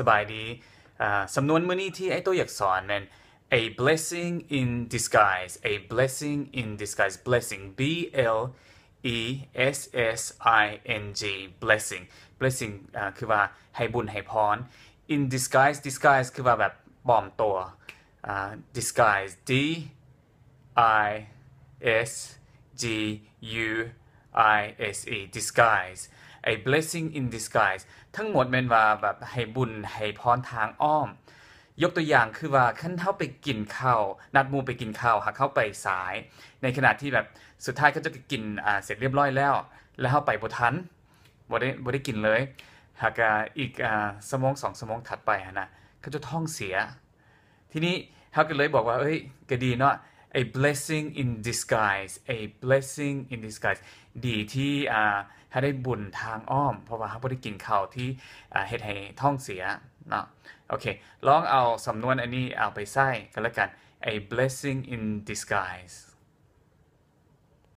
สบายดีสำนวนมื้อนี้ที่ไอ้ตัวอยากสอนมัน a blessing in disguise a blessing in disguise blessing b l e s s i n g blessing blessing คือว่าให้บุญให้พร in disguise disguise คือว่าแบบปลอมตัว disguise d i s g u I S E disguise ไอ blessing in disguise ทั้งหมดเม็นว่าแบบให้บุญ ให้พรทางอ้อม ยกตัวอย่างคือว่าขั้นเท่าไปกินข้าวนัดมูไปกินข้าวหากเข้าไปสาย ในขณะที่แบบ สุดท้ายเขาจะกินอ่าเสร็จเรียบร้อยแล้ว แล้วเข้าไปบทันบได้บได้กินเลย หากอีกอ่าสมองสองสมองถัดไปนะเขาจะท้องเสีย ทีนี้เขาก็เลยบอกว่า เอ้ย ก็ดีเนาะ a blessing in disguise a blessing in disguise ดีที่อ่าถ้าได้บุญทางอ้อม เพราะว่าเขาได้กินข่าวที่เฮ็ดให้ท้องเสียเนาะโอเคลองเอาสำนวนอันนี้เอาไปใส่กันแล้วกัน a blessing in disguise